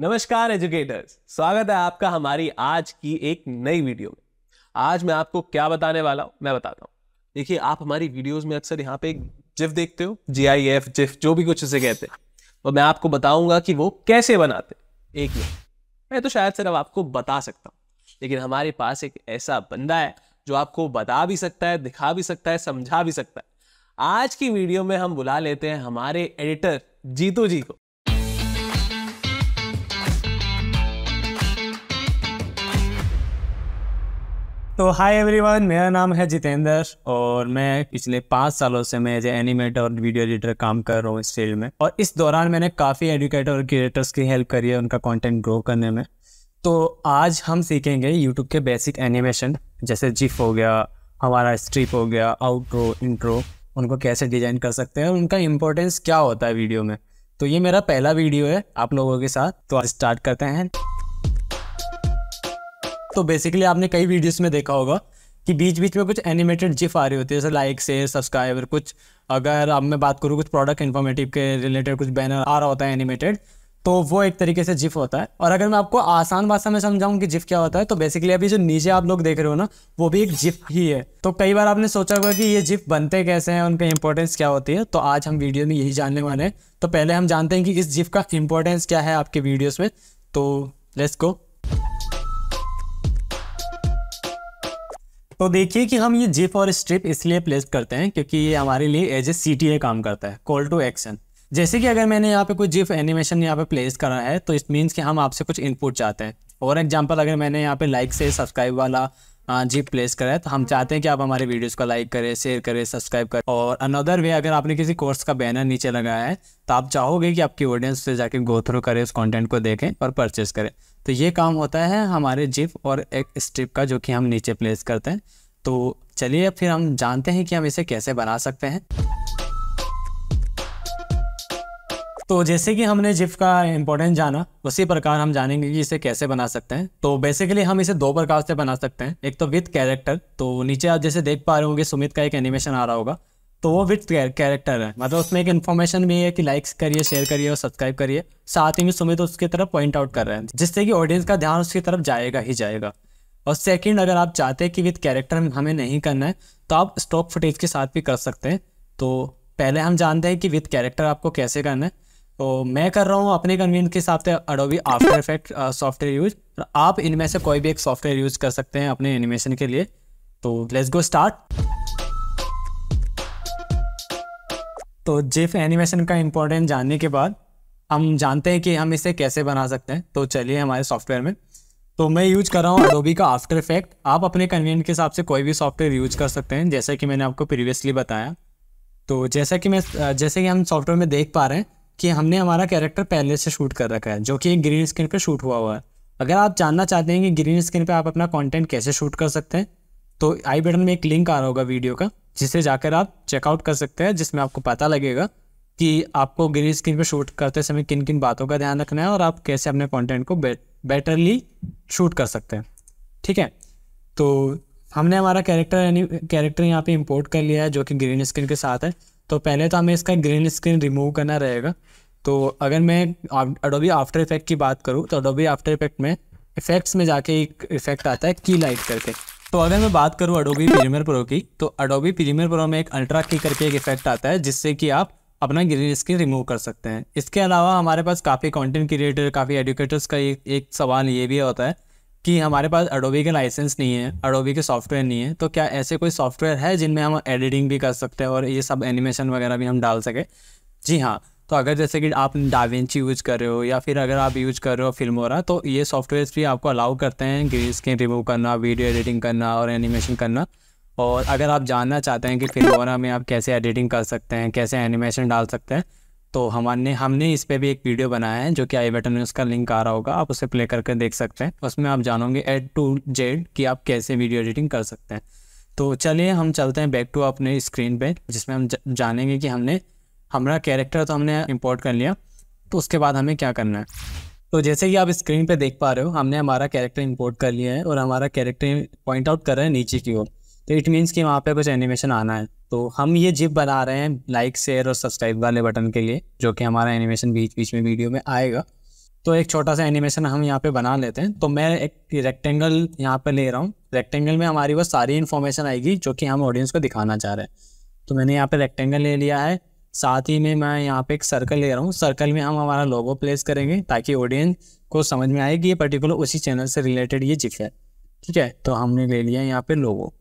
नमस्कार एजुकेटर्स स्वागत है आपका हमारी आज की एक नई वीडियो में आज मैं आपको क्या बताने वाला हूँ मैं बताता हूँ देखिए आप हमारी वीडियोस में अक्सर यहाँ पे जिफ देखते हो जी आई एफ जिफ जो भी कुछ इसे कहते हैं तो मैं आपको बताऊंगा कि वो कैसे बनाते एक ही मैं तो शायद सिर्फ आपको बता सकता हूँ लेकिन हमारे पास एक ऐसा बंदा है जो आपको बता भी सकता है दिखा भी सकता है समझा भी सकता है आज की वीडियो में हम बुला लेते हैं हमारे एडिटर जीतू जी को तो हाय एवरीवन मेरा नाम है जितेंद्र और मैं पिछले पाँच सालों से मैं एज एनिमेटर और वीडियो एडिटर काम कर रहा हूँ इस फील्ड में और इस दौरान मैंने काफ़ी एडुकेटर और क्रिएटर्स की हेल्प करी है उनका कंटेंट ग्रो करने में तो आज हम सीखेंगे यूट्यूब के बेसिक एनिमेशन जैसे जिफ हो गया हमारा स्ट्रिप हो गया आउट्रो इंट्रो उनको कैसे डिजाइन कर सकते हैं उनका इम्पोर्टेंस क्या होता है वीडियो में तो ये मेरा पहला वीडियो है आप लोगों के साथ तो आज स्टार्ट करते हैं तो बेसिकली आपने कई वीडियोस में देखा होगा कि बीच बीच में कुछ एनिमेटेड जिफ आ रही होती है जैसे लाइक से सब्सक्राइबर कुछ अगर अब मैं बात करूँ कुछ प्रोडक्ट इन्फॉर्मेटिव के रिलेटेड कुछ बैनर आ रहा होता है एनिमेटेड तो वो एक तरीके से जिफ होता है और अगर मैं आपको आसान भाषा में समझाऊं कि जिफ क्या होता है तो बेसिकली अभी जो नीचे आप लोग देख रहे हो ना वो भी एक जिफ ही है तो कई बार आपने सोचा होगा कि ये जिफ बनते कैसे हैं उनका इंपॉर्टेंस क्या होती है तो आज हम वीडियो में यही जानने वाले हैं तो पहले हम जानते हैं कि इस जिफ का इंपॉर्टेंस क्या है आपके वीडियोज़ में तो लेट्स गो तो देखिए कि हम ये जिप और स्ट्रिप इसलिए प्लेस करते हैं क्योंकि ये हमारे लिए एज ए सी काम करता है कॉल टू एक्शन जैसे कि अगर मैंने यहाँ पे कोई जिप एनिमेशन यहाँ पे प्लेस करा है तो इस मीन्स कि हम आपसे कुछ इनपुट चाहते हैं फॉर एग्जाम्पल अगर मैंने यहाँ पे लाइक से सब्सक्राइब वाला जिप प्लेस करा है तो हम चाहते हैं कि आप हमारे वीडियोस को लाइक करें शेयर करें सब्सक्राइब करें और अनदर वे अगर आपने किसी कोर्स का बैनर नीचे लगाया है तो आप चाहोगे कि आपकी ऑडियंस से जाके गो थ्रू करें उस कंटेंट को देखें और परचेज करें तो ये काम होता है हमारे जिप और एक स्ट्रिप का जो कि हम नीचे प्लेस करते हैं तो चलिए फिर हम जानते हैं कि हम इसे कैसे बना सकते हैं तो जैसे कि हमने जिप का इम्पोर्टेंस जाना उसी प्रकार हम जानेंगे कि इसे कैसे बना सकते हैं तो बेसिकली हम इसे दो प्रकार से बना सकते हैं एक तो विथ कैरेक्टर तो नीचे आप जैसे देख पा रहे होंगे सुमित का एक एनिमेशन आ रहा होगा तो वो विथ कैरेक्टर है मतलब उसमें एक इन्फॉर्मेशन भी है कि लाइक्स करिए शेयर करिए और सब्सक्राइब करिए साथ ही में सुमित उसकी तरफ पॉइंट आउट कर रहे हैं जिससे कि ऑडियंस का ध्यान उसकी तरफ जाएगा ही जाएगा और सेकंड अगर आप चाहते हैं कि विथ कैरेक्टर हमें नहीं करना है तो आप स्टॉक फुटेज के साथ भी कर सकते हैं तो पहले हम जानते हैं कि विथ कैरेक्टर आपको कैसे करना है तो मैं कर रहा हूँ अपने कन्वीनियंस के हिसाब से Adobe After Effect software use आप इनमें से कोई भी एक सॉफ्टवेयर यूज कर सकते हैं अपने एनिमेशन के लिए तो लेट्स गो स्टार्ट तो जिफ एनिमेशन का इम्पोर्टेंस जानने के बाद हम जानते हैं कि हम इसे कैसे बना सकते हैं तो चलिए हमारे सॉफ्टवेयर में तो मैं यूज कर रहा हूँ अडोबी का आफ्टर इफेक्ट आप अपने कन्वीनियंट के हिसाब से कोई भी सॉफ्टवेयर यूज कर सकते हैं जैसा कि मैंने आपको प्रीवियसली बताया तो जैसा कि मैं जैसे कि हम सॉफ्टवेयर में देख पा रहे हैं कि हमने हमारा कैरेक्टर पहले से शूट कर रखा है जो कि एक ग्रीन स्क्रीन पर शूट हुआ हुआ है अगर आप जानना चाहते हैं कि ग्रीन स्क्रीन पर आप अपना कॉन्टेंट कैसे शूट कर सकते हैं तो आई बटन में एक लिंक आ रहा होगा वीडियो का जिसे जाकर आप चेकआउट कर सकते हैं जिसमें आपको पता लगेगा कि आपको ग्रीन स्क्रीन पर शूट करते समय किन किन बातों का ध्यान रखना है और आप कैसे अपने कॉन्टेंट को बे, बेटरली शूट कर सकते हैं ठीक है तो हमने हमारा कैरेक्टर यानी कैरेक्टर यहाँ पे इंपोर्ट कर लिया है जो कि ग्रीन स्क्रीन के साथ है तो पहले तो हमें इसका ग्रीन स्क्रीन रिमूव करना रहेगा तो अगर मैं अडोबी आफ्टर इफेक्ट की बात करूँ तो अडोबी आफ्टर इफेक्ट में इफेक्ट्स में जाके एक इफेक्ट आता है की लाइट करके तो अगर मैं बात करूँ अडोबी प्रीमियर प्रो की तो अडोबी प्रीमियर प्रो में एक अल्ट्रा की करके एक इफेक्ट आता है जिससे कि आप अपना ग्रीन स्क्रीन रिमूव कर सकते हैं इसके अलावा हमारे पास काफ़ी कंटेंट क्रिएटर काफ़ी एडुकेटर्स का एक, एक सवाल ये भी होता है कि हमारे पास अडोबी के लाइसेंस नहीं है अडोबी के सॉफ्टवेयर नहीं है तो क्या ऐसे कोई सॉफ्टवेयर है जिनमें हम एडिटिंग भी कर सकते हैं और ये सब एनिमेशन वगैरह भी हम डाल सकें जी हाँ तो अगर जैसे कि आप डाविंची यूज कर रहे हो या फिर अगर आप यूज कर रहे हो फिल्मोरा तो ये सॉफ्टवेयर भी आपको अलाउ करते हैं ग्रीन स्क्रीन रिमूव करना वीडियो एडिटिंग करना और एनिमेशन करना और अगर आप जानना चाहते हैं कि फिल्मोरा में आप कैसे एडिटिंग कर सकते हैं कैसे एनिमेशन डाल सकते हैं तो हमारे हमने इस पर भी एक वीडियो बनाया है जो कि आई बटन में उसका लिंक आ रहा होगा आप उसे प्ले करके देख सकते हैं उसमें आप जानोगे एड टू जेड कि आप कैसे वीडियो एडिटिंग कर सकते हैं तो चलिए हम चलते हैं बैक टू अपने स्क्रीन पे जिसमें हम जानेंगे कि हमने हमारा कैरेक्टर तो हमने इम्पोर्ट कर लिया तो उसके बाद हमें क्या करना है तो जैसे कि आप स्क्रीन पे देख पा रहे हो हमने हमारा कैरेक्टर इम्पोर्ट कर लिया है और हमारा कैरेक्टर पॉइंट आउट कर रहा है नीचे की ओर तो इट मीन्स कि वहाँ पे कुछ एनिमेशन आना है तो हम ये जिप बना रहे हैं लाइक शेयर और सब्सक्राइब वाले बटन के लिए जो कि हमारा एनिमेशन बीच बीच में वीडियो में आएगा तो एक छोटा सा एनिमेशन हम यहाँ पे बना लेते हैं तो मैं एक रेक्टेंगल यहाँ पे ले रहा हूँ रेक्टेंगल में हमारी वो सारी इन्फॉर्मेशन आएगी जो कि हम ऑडियंस को दिखाना चाह रहे हैं तो मैंने यहाँ पे रेक्टेंगल ले लिया है साथ ही में मैं यहाँ पे एक सर्कल ले रहा हूँ सर्कल में हम हमारा लोगो प्लेस करेंगे ताकि ऑडियंस को समझ में आए कि ये पर्टिकुलर उसी चैनल से रिलेटेड ये जिक है ठीक है तो हमने ले लिया यहाँ पे लोगो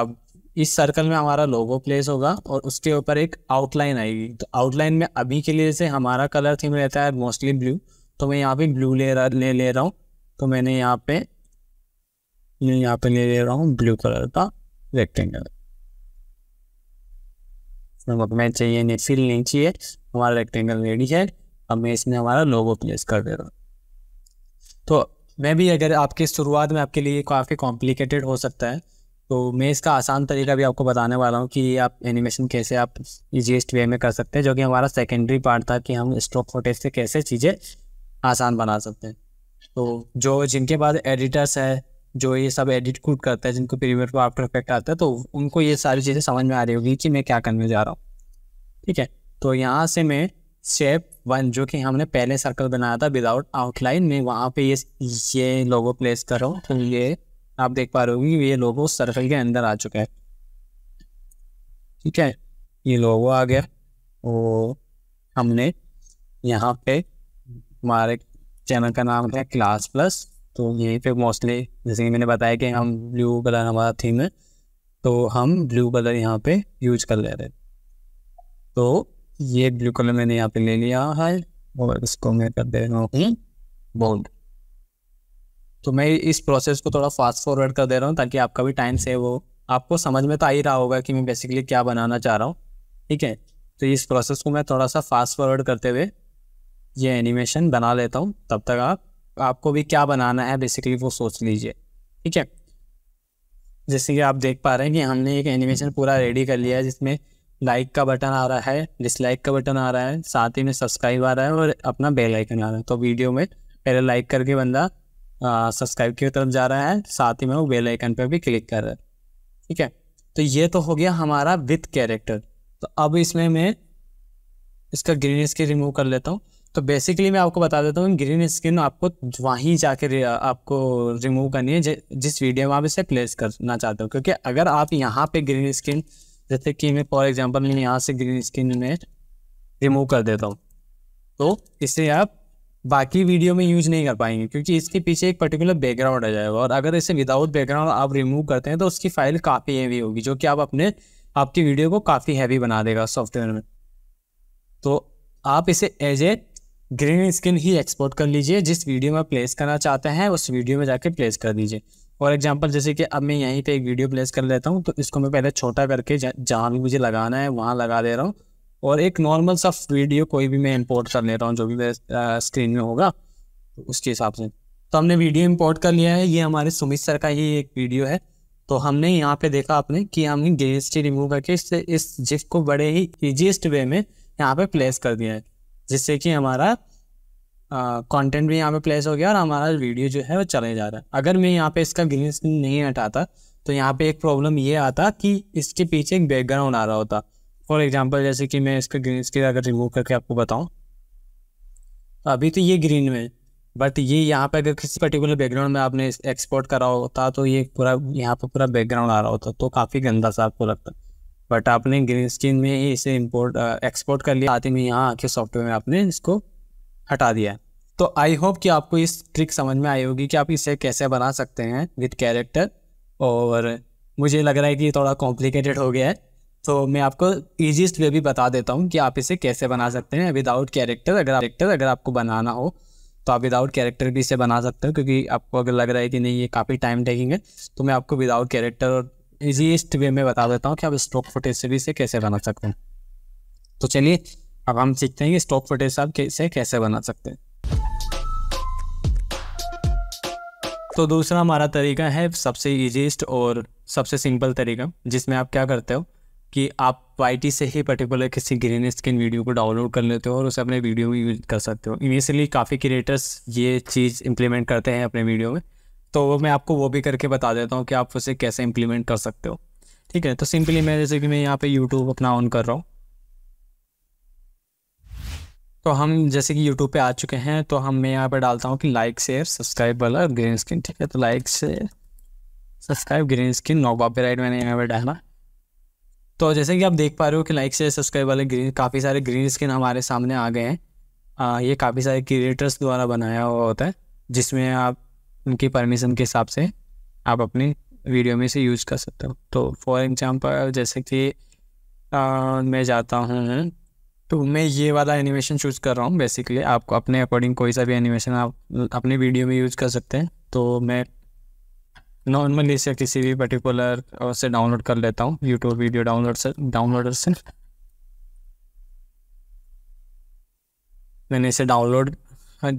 अब इस सर्कल में हमारा लोगो प्लेस होगा और उसके ऊपर एक आउटलाइन आएगी तो आउटलाइन में अभी के लिए जैसे हमारा कलर थीम रहता है मोस्टली ब्लू तो मैं यहाँ पे ब्लू ले रहा ले ले रहा हूँ तो मैंने यहाँ पे यहाँ पे ले ले रहा हूँ ब्लू कलर का रेक्टेंगल मैच चाहिए नहीं फिल नहीं चाहिए हमारा रेक्टेंगल रेडी है अब मैं इसमें हमारा लोगो प्लेस कर दे रहा हूँ तो मैं भी अगर आपकी शुरुआत में आपके लिए काफ़ी कॉम्प्लिकेटेड हो सकता है तो मैं इसका आसान तरीका भी आपको बताने वाला हूँ कि आप एनिमेशन कैसे आप इजिएस्ट वे में कर सकते हैं जो कि हमारा सेकेंडरी पार्ट था कि हम स्ट्रोक फोटेज से कैसे चीज़ें आसान बना सकते हैं तो जो जिनके पास एडिटर्स है जो ये सब एडिट कूट करता है जिनको प्रीमियर पर आफ्टर इफेक्ट आता है तो उनको ये सारी चीज़ें समझ में आ रही होगी कि मैं क्या करने जा रहा हूँ ठीक है तो यहाँ से मैं शेप वन जो कि हमने पहले सर्कल बनाया था विदाउट आउटलाइन में वहाँ पे ये ये लोगो प्लेस कर रहा हूँ तो ये आप देख पा रहे हो ये लोगो सर्कल के अंदर आ चुका है ठीक है ये लोगो आ गया वो हमने यहाँ पे हमारे चैनल का नाम है क्लास प्लस तो यहीं पे मोस्टली जैसे कि मैंने बताया कि हम ब्लू कलर हमारा थीम है तो हम ब्लू कलर यहाँ पे यूज कर ले रहे तो ये ब्लू कलर मैंने यहाँ पे ले लिया है और इसको मैं कर दे रहा हूँ बोल्ड तो मैं इस प्रोसेस को थोड़ा फास्ट फॉरवर्ड कर दे रहा हूँ ताकि आपका भी टाइम सेव हो आपको समझ में तो आ ही रहा होगा कि मैं बेसिकली क्या बनाना चाह रहा हूँ ठीक है तो इस प्रोसेस को मैं थोड़ा सा फास्ट फॉरवर्ड करते हुए ये एनिमेशन बना लेता हूँ तब तक आप आपको भी क्या बनाना है बेसिकली वो सोच लीजिए ठीक है जैसे कि आप देख पा रहे हैं कि हमने एक एनिमेशन पूरा रेडी कर लिया है जिसमें लाइक का बटन आ रहा है डिसलाइक का बटन आ रहा है साथ ही में सब्सक्राइब आ रहा है और अपना बेल आइकन आ रहा है तो वीडियो में पहले लाइक करके बंदा सब्सक्राइब की तरफ जा रहा है साथ ही में वो बेल आइकन पर भी क्लिक कर रहा है ठीक है तो ये तो हो गया हमारा विथ कैरेक्टर तो अब इसमें मैं इसका ग्रीन स्क्रीन रिमूव कर लेता हूँ तो बेसिकली मैं आपको बता देता हूँ ग्रीन स्किन आपको वहीं जाकर आपको रिमूव करनी है जिस वीडियो में आप इसे प्लेस करना चाहते हो क्योंकि अगर आप यहाँ पे ग्रीन स्किन जैसे कि मैं फॉर एग्जांपल मैं यहाँ से ग्रीन स्किन में रिमूव कर देता हूँ तो इसे आप बाकी वीडियो में यूज नहीं कर पाएंगे क्योंकि इसके पीछे एक पर्टिकुलर बैकग्राउंड आ जाएगा और अगर इसे विदाउट बैकग्राउंड आप रिमूव करते हैं तो उसकी फाइल काफ़ी हैवी होगी जो कि आप अपने आपकी वीडियो को काफ़ी हैवी बना देगा सॉफ्टवेयर में तो आप इसे एज ए ग्रीन स्किन ही एक्सपोर्ट कर लीजिए जिस वीडियो में प्लेस करना चाहते हैं उस वीडियो में जाके प्लेस कर दीजिए और एग्जाम्पल जैसे कि अब मैं यहीं पे एक वीडियो प्लेस कर लेता हूँ तो इसको मैं पहले छोटा करके जहाँ भी मुझे लगाना है वहाँ लगा दे रहा हूँ और एक नॉर्मल सा वीडियो कोई भी मैं इम्पोर्ट कर ले रहा हूँ जो भी स्क्रीन में होगा तो उसके हिसाब से तो हमने वीडियो इम्पोर्ट कर लिया है ये हमारे सुमित सर का ही एक वीडियो है तो हमने यहाँ पे देखा आपने कि हमने गेस्टी रिमूव करके इससे इस जिफ को बड़े ही ईजिएस्ट वे में यहाँ पे प्लेस कर दिया है जिससे कि हमारा कंटेंट भी यहाँ पे प्लेस हो गया और हमारा वीडियो जो है वो चले जा रहा है अगर मैं यहाँ पे इसका ग्रीन स्क्रीन नहीं हटाता तो यहाँ पे एक प्रॉब्लम ये आता कि इसके पीछे एक बैकग्राउंड आ रहा होता फॉर एग्जाम्पल जैसे कि मैं इसका ग्रीन स्क्रीन अगर रिमूव करके आपको बताऊँ तो अभी तो ये ग्रीन में बट ये यहाँ पे अगर किसी पर्टिकुलर बैकग्राउंड में आपने एक्सपोर्ट करा होता तो ये पूरा यहाँ पर पूरा बैकग्राउंड आ रहा होता तो काफ़ी गंदा सा आपको लगता बट आपने ग्रीन स्क्रीन में ही इसे इम्पोर्ट एक्सपोर्ट कर लिया आते में यहाँ आके सॉफ्टवेयर में आपने इसको हटा दिया है तो आई होप कि आपको इस ट्रिक समझ में आई होगी कि आप इसे कैसे बना सकते हैं विद कैरेक्टर और मुझे लग रहा है कि ये थोड़ा कॉम्प्लिकेटेड हो गया है तो मैं आपको ईजीस्ट वे भी बता देता हूँ कि आप इसे कैसे बना सकते हैं विदाउट कैरेक्टर अगर कैरेक्टर अगर आपको बनाना हो तो आप विदाउट कैरेक्टर भी इसे बना सकते हो क्योंकि आपको अगर लग रहा है कि नहीं ये काफ़ी टाइम टेकिंग है तो मैं आपको विदाउट कैरेक्टर और ईजीएस्ट वे में बता देता हूँ कि आप स्टॉक फुटेज सीरीज से कैसे बना सकते हैं तो चलिए अब हम सीखते हैं कि स्टॉक फुटेज आप कैसे कैसे बना सकते हैं तो दूसरा हमारा तरीका है सबसे ईजीएस्ट और सबसे सिंपल तरीका जिसमें आप क्या करते हो कि आप वाई से ही पर्टिकुलर किसी ग्रीन स्किन वीडियो को डाउनलोड कर लेते हो और उसे अपने वीडियो में यूज कर सकते हो इनिशियली काफ़ी क्रिएटर्स ये चीज़ इम्प्लीमेंट करते हैं अपने वीडियो में तो मैं आपको वो भी करके बता देता हूँ कि आप उसे कैसे इम्प्लीमेंट कर सकते हो ठीक है तो सिंपली मैं जैसे कि मैं यहाँ पे यूट्यूब अपना ऑन कर रहा हूँ तो हम जैसे कि यूट्यूब पे आ चुके हैं तो हम मैं यहाँ पे डालता हूँ कि लाइक शेयर सब्सक्राइब वाला ग्रीन स्क्रीन ठीक है तो like share subscribe green screen no copyright मैंने यहाँ पे डाला तो जैसे कि आप देख पा रहे हो कि लाइक शेयर सब्सक्राइब वाले ग्रीन काफ़ी सारे ग्रीन स्क्रीन हमारे सामने आ गए हैं ये काफ़ी सारे क्रिएटर्स द्वारा बनाया हुआ होता है जिसमें आप उनकी परमिशन के हिसाब से आप अपने वीडियो में से यूज़ कर सकते हो तो फॉर एग्ज़ाम्पल जैसे कि आ, मैं जाता हूँ तो मैं ये वाला एनिमेशन चूज़ कर रहा हूँ बेसिकली आपको अपने अकॉर्डिंग कोई सा भी एनिमेशन आप अपने वीडियो में यूज़ कर सकते हैं तो मैं नॉर्मली से किसी भी पर्टिकुलर से डाउनलोड कर लेता हूँ यूट्यूब वीडियो डाउनलोड से डाउनलोडर से मैंने इसे डाउनलोड हाँ,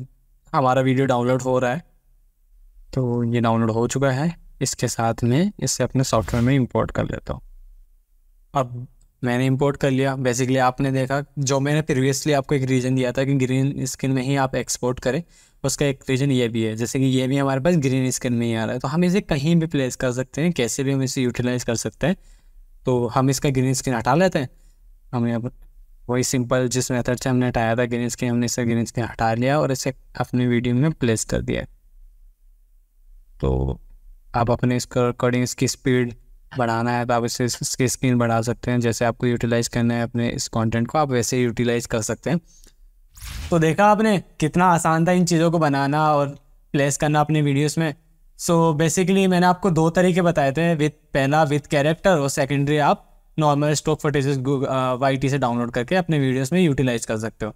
हमारा वीडियो डाउनलोड हो रहा है तो ये डाउनलोड हो चुका है इसके साथ में इसे अपने सॉफ्टवेयर में इंपोर्ट कर लेता हूँ अब मैंने इंपोर्ट कर लिया बेसिकली आपने देखा जो मैंने प्रीवियसली आपको एक रीजन दिया था कि ग्रीन स्किन में ही आप एक्सपोर्ट करें उसका एक रीजन ये भी है जैसे कि ये भी हमारे पास ग्रीन स्क्रीन में ही आ रहा है तो हम इसे कहीं भी प्लेस कर सकते हैं कैसे भी हम इसे यूटिलाइज कर सकते हैं तो हम इसका ग्रीन स्क्रीन हटा लेते हैं हमने अब वही सिंपल जिस मेथड से हमने हटाया था ग्रीन स्क्रीन हमने इसका ग्रीन स्क्रीन हटा लिया और इसे अपने वीडियो में प्लेस कर दिया तो आप अपने इसके अकॉर्डिंग इसकी स्पीड बढ़ाना है तो आप इसे इसकी स्क्रीन बढ़ा सकते हैं जैसे आपको यूटिलाइज करना है अपने इस कंटेंट को आप वैसे यूटिलाइज कर सकते हैं तो देखा आपने कितना आसान था इन चीज़ों को बनाना और प्लेस करना अपने वीडियोस में सो so, बेसिकली मैंने आपको दो तरीके बताए थे विथ पहला विथ कैरेक्टर और सेकेंडरी आप normal stock footage Y T से डाउनलोड करके अपने वीडियोस में यूटिलाइज कर सकते हो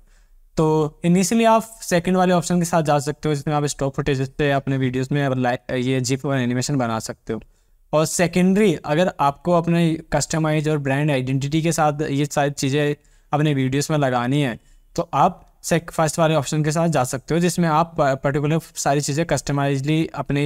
तो इनिशियली आप सेकंड वाले ऑप्शन के साथ जा सकते हो जिसमें आप स्टॉक फुटेज पे अपने वीडियोस में ये जिप और एनिमेशन बना सकते हो और सेकेंडरी अगर आपको अपने कस्टमाइज और ब्रांड आइडेंटिटी के साथ ये सारी चीज़ें अपने वीडियोस में लगानी है तो आप सेक्रीफाइस वाले ऑप्शन के साथ जा सकते हो जिसमें आप पर्टिकुलर सारी चीज़ें कस्टमाइजली अपने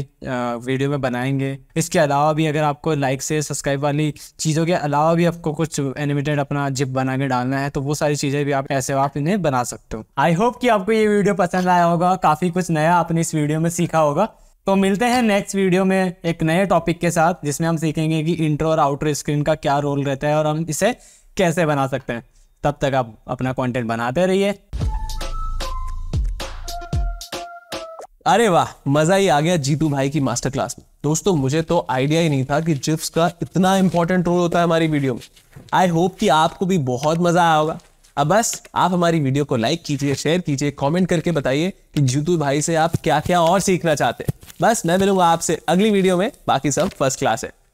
वीडियो में बनाएंगे इसके अलावा भी अगर आपको लाइक से सब्सक्राइब वाली चीज़ों के अलावा भी आपको कुछ एनिमेटेड अपना जिप बना के डालना है तो वो सारी चीज़ें भी आप ऐसे आप इन्हें बना सकते हो आई होप कि आपको ये वीडियो पसंद आया होगा काफ़ी कुछ नया आपने इस वीडियो में सीखा होगा तो मिलते हैं नेक्स्ट वीडियो में एक नए टॉपिक के साथ जिसमें हम सीखेंगे कि इंट्रो और आउटर स्क्रीन का क्या रोल रहता है और हम इसे कैसे बना सकते हैं तब तक आप अपना कंटेंट बनाते रहिए अरे वाह मजा ही आ गया जीतू भाई की मास्टर क्लास में दोस्तों मुझे तो आइडिया ही नहीं था कि जिप्स का इतना इंपॉर्टेंट रोल होता है हमारी वीडियो में आई होप कि आपको भी बहुत मजा आया होगा अब बस आप हमारी वीडियो को लाइक कीजिए शेयर कीजिए कमेंट करके बताइए कि जीतू भाई से आप क्या क्या और सीखना चाहते हैं बस मैं मिलूंगा आपसे अगली वीडियो में बाकी सब फर्स्ट क्लास है